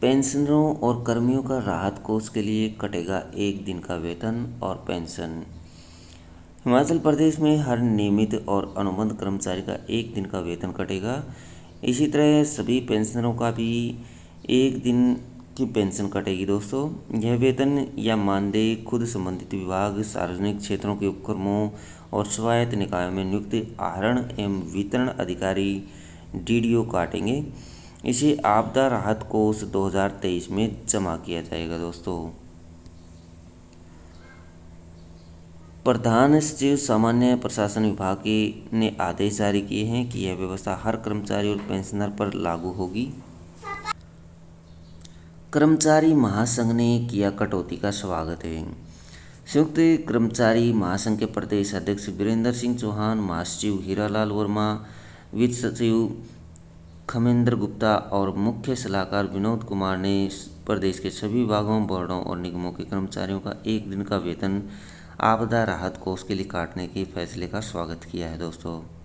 पेंशनरों और कर्मियों का राहत कोष के लिए कटेगा एक दिन का वेतन और पेंशन हिमाचल प्रदेश में हर नियमित और अनुबंध कर्मचारी का एक दिन का वेतन कटेगा इसी तरह सभी पेंशनरों का भी एक दिन की पेंशन कटेगी दोस्तों यह वेतन या मानदेय खुद संबंधित विभाग सार्वजनिक क्षेत्रों के उपक्रमों और स्वायत्त निकायों में नियुक्त आहरण एवं वितरण अधिकारी डीडीओ काटेंगे इसे आपदा राहत कोष 2023 में जमा किया जाएगा दोस्तों प्रधान सचिव सामान्य प्रशासन विभाग के ने आदेश जारी किए हैं कि यह व्यवस्था हर कर्मचारी और पेंशनर पर लागू होगी कर्मचारी महासंघ ने किया कटौती का स्वागत है संयुक्त कर्मचारी महासंघ के प्रदेश अध्यक्ष वीरेंद्र सिंह चौहान महासचिव हीरालाल वर्मा वित्त सचिव खमेंद्र गुप्ता और मुख्य सलाहकार विनोद कुमार ने प्रदेश के सभी विभागों बोर्डों और निगमों के कर्मचारियों का एक दिन का वेतन आपदा राहत कोष के लिए काटने के फैसले का स्वागत किया है दोस्तों